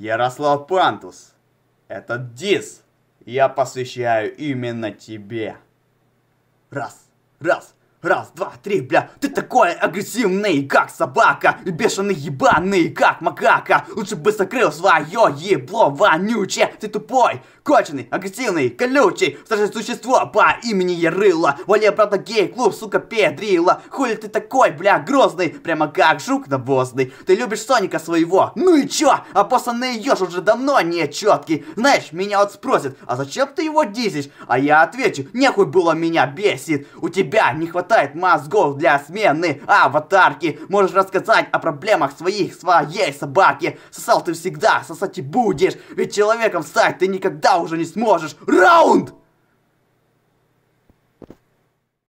Ярослав Пантус, этот дис я посвящаю именно тебе. Раз, раз, Раз, два, три, бля, ты такой агрессивный, как собака И бешеный ебаный, как макака Лучше бы сокрыл свое ебло вонючее Ты тупой, конченый, агрессивный, колючий Страшное существо по имени Ярыла Вали, брата, гей-клуб, сука, педрила Хули ты такой, бля, грозный Прямо как жук навозный Ты любишь Соника своего, ну и чё? А посанный ёж уже давно не четкий Знаешь, меня вот спросят, а зачем ты его дизишь? А я отвечу, нехуй было меня бесит У тебя не хватает хватает мозгов для смены аватарки. Можешь рассказать о проблемах своих, своей собаки. Сосал ты всегда, сосать и будешь. Ведь человеком стать ты никогда уже не сможешь. Раунд!